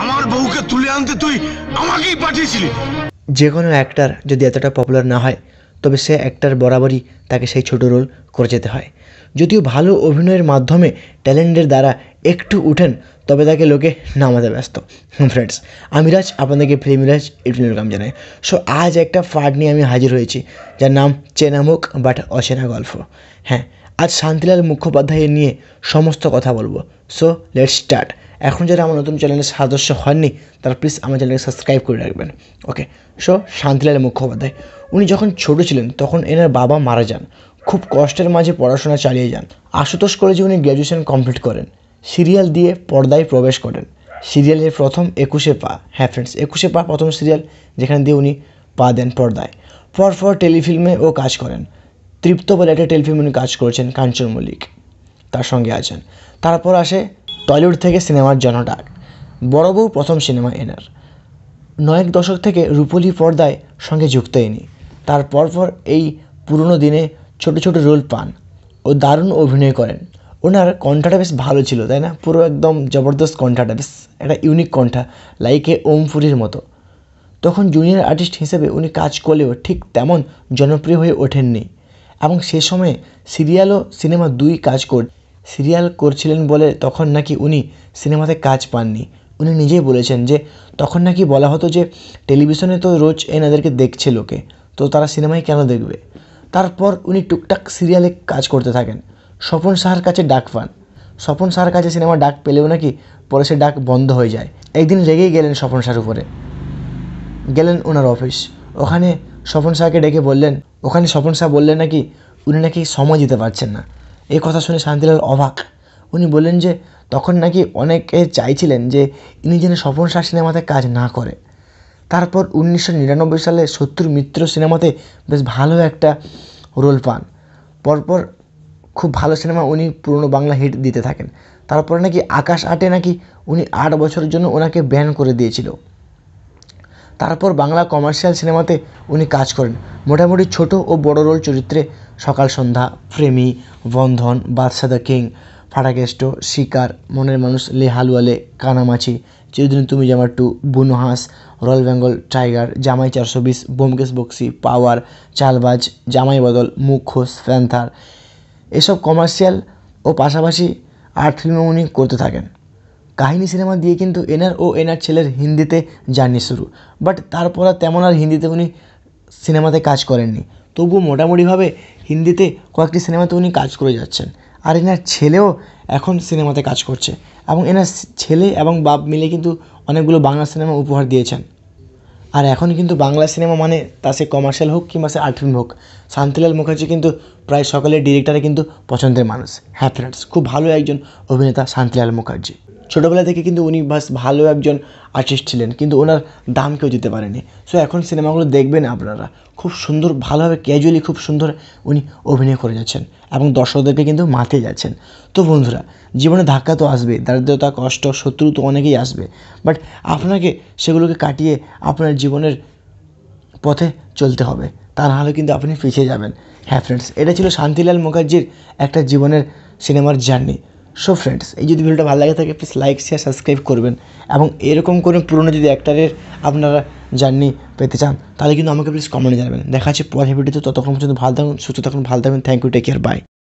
আমার বউকে তুলে আনতে তুই আমাকেই পাঠিয়েছিলি যে কোনো অ্যাক্টার যদি এতটা পপুলার না হয় তবে সে অ্যাক্টার বরাবরই তাকে সেই ছোট রোল করে যেতে হয় যদিও ভালো অভিনয়ের মাধ্যমে ট্যালেন্টের দ্বারা একটু উঠেন তবে তাকে লোকে নামাতে ব্যস্ত ফ্রেন্ডস আমিরাজ আপনাদেরকে ফিল্মিরাজ ইউটিউব ওয়েলকাম জানাই সো আজ একটা ফার্ড নিয়ে আমি হাজির হয়েছি যার নাম চেনামুখ বাট অচেনা গল্প হ্যাঁ আজ শান্তিলাল মুখোপাধ্যায় নিয়ে সমস্ত কথা বলবো সো লেট স্টার্ট এখন যারা আমার নতুন চ্যানেলের সদস্য হননি তারা প্লিজ আমার চ্যানেলকে সাবস্ক্রাইব করে রাখবেন ওকে সো শান্তিলাল মুখোপাধ্যায় উনি যখন ছোট ছিলেন তখন এনার বাবা মারা যান খুব কষ্টের মাঝে পড়াশোনা চালিয়ে যান আশুতোষ কলেজে উনি গ্র্যাজুয়েশন কমপ্লিট করেন সিরিয়াল দিয়ে পর্দায় প্রবেশ করেন সিরিয়ালের প্রথম একুশে পা হ্যাঁ ফ্রেন্ডস একুশে পা প্রথম সিরিয়াল যেখানে দিয়ে উনি পা দেন পর্দায় পরপর টেলিফিল্মেও কাজ করেন তৃপ্ত বলে একটা উনি কাজ করেছেন কাঞ্চন মল্লিক তার সঙ্গে আছেন তারপর আসে টলিউড থেকে সিনেমার জনডাক বড় বউ প্রথম সিনেমা এনার নয়েক দশক থেকে রূপলি পর্দায় সঙ্গে যুক্ত ইনি তার পরপর এই পুরনো দিনে ছোট ছোট রোল পান ও দারুণ অভিনয় করেন ওনার কণ্ঠাটা বেশ ভালো ছিল তাই না পুরো একদম জবরদস্ত কণ্ঠাটা বেশ একটা ইউনিক কণ্ঠা লাইক এ ওম পুরীর মতো তখন জুনিয়র আর্টিস্ট হিসেবে উনি কাজ করলেও ঠিক তেমন জনপ্রিয় হয়ে ওঠেননি এবং সে সময়ে সিরিয়াল ও সিনেমা দুই কাজ কর সিরিয়াল করছিলেন বলে তখন নাকি উনি সিনেমাতে কাজ পাননি উনি নিজেই বলেছেন যে তখন নাকি বলা হতো যে টেলিভিশনে তো রোজ এনাদেরকে দেখছে লোকে তো তারা সিনেমায় কেন দেখবে তারপর উনি টুকটাক সিরিয়ালে কাজ করতে থাকেন স্বপন সাহার কাছে ডাক পান স্বপন সাহার কাছে সিনেমা ডাক পেলেও নাকি পরে সে ডাক বন্ধ হয়ে যায় একদিন রেগেই গেলেন স্বপন সার উপরে গেলেন ওনার অফিস ওখানে স্বপন শাহকে ডেকে বললেন ওখানে স্বপন শাহ বললেন নাকি উনি নাকি সময় দিতে পারছেন না এই কথা শুনে শান্তিলাল অবাক উনি বললেন যে তখন নাকি অনেকে চাইছিলেন যে ইনি যেন স্বপন শাহ সিনেমাতে কাজ না করে তারপর উনিশশো নিরানব্বই সালে শত্রুর মিত্র সিনেমাতে বেশ ভালো একটা রোল পান পরপর খুব ভালো সিনেমা উনি পুরনো বাংলা হিট দিতে থাকেন তারপরে নাকি আকাশ আটে নাকি উনি আট বছরের জন্য ওনাকে ব্যান করে দিয়েছিল তারপর বাংলা কমার্শিয়াল সিনেমাতে উনি কাজ করেন মোটামুটি ছোটো ও বড় রোল চরিত্রে সকাল সন্ধ্যা প্রেমী বন্ধন বাদশা দ্য কিং ফাটাকেষ্ট শিকার মনের মানুষ লে হালুয়ালে কানামাছি চিরদিন তুমি জামার টু বুনহাস রয়্যাল বেঙ্গল টাইগার জামাই চারশো বিশ বোমকেশ বক্সি পাওয়ার চালবাজ জামাই বদল মুখোশ ফ্যান্থার এসব কমার্শিয়াল ও পাশাপাশি আর্ট ফিল্ম উনি করতে থাকেন কাহিনী সিনেমা দিয়ে কিন্তু এনার ও এনার ছেলের হিন্দিতে জার্নি শুরু বাট তারপর আর তেমন আর হিন্দিতে উনি সিনেমাতে কাজ করেননি তবুও মোটামুটিভাবে হিন্দিতে কয়েকটি সিনেমাতে উনি কাজ করে যাচ্ছেন আর এনার ছেলেও এখন সিনেমাতে কাজ করছে এবং এনার ছেলে এবং বাপ মিলে কিন্তু অনেকগুলো বাংলা সিনেমা উপহার দিয়েছেন আর এখন কিন্তু বাংলা সিনেমা মানে তা সে কমার্শিয়াল হোক কিংবা সে আর্ট ফিল্ম হোক শান্তিলাল মুখার্জি কিন্তু প্রায় সকলের ডিরেক্টরে কিন্তু পছন্দের মানুষ হ্যাঁ ফ্রেন্ডস খুব ভালো একজন অভিনেতা শান্তিলাল মুখার্জি ছোটোবেলা থেকে কিন্তু উনি বাস ভালো একজন আর্টিস্ট ছিলেন কিন্তু ওনার দাম কেউ দিতে পারেনি সো এখন সিনেমাগুলো দেখবেন আপনারা খুব সুন্দর ভালোভাবে ক্যাজুয়ালি খুব সুন্দর উনি অভিনয় করে যাচ্ছেন এবং দর্শকদেরকে কিন্তু মাতে যাচ্ছেন তো বন্ধুরা জীবনে ধাক্কা তো আসবে দারিদ্রতা কষ্ট শত্রু তো অনেকেই আসবে বাট আপনাকে সেগুলোকে কাটিয়ে আপনার জীবনের পথে চলতে হবে তা নাহলে কিন্তু আপনি পিছিয়ে যাবেন হ্যাঁ ফ্রেন্ডস এটা ছিল শান্তিলাল মুখার্জির একটা জীবনের সিনেমার জার্নি সো ফ্রেন্ডস এই যদি ভিডিওটা ভালো লাগে থাকে প্লিজ লাইক শেয়ার সাবস্ক্রাইব করবেন এবং এরকম কোনো পুরনো যদি অ্যাক্টারের আপনারা জার্নি পেতে চান তাহলে কিন্তু আমাকে প্লিজ কমেন্টে জানাবেন দেখা যাচ্ছে পরের ভিডিওতে ততক্ষণ পর্যন্ত ভালো থাকুন সুস্থ থাকুন ভালো থাকবেন thank you take care by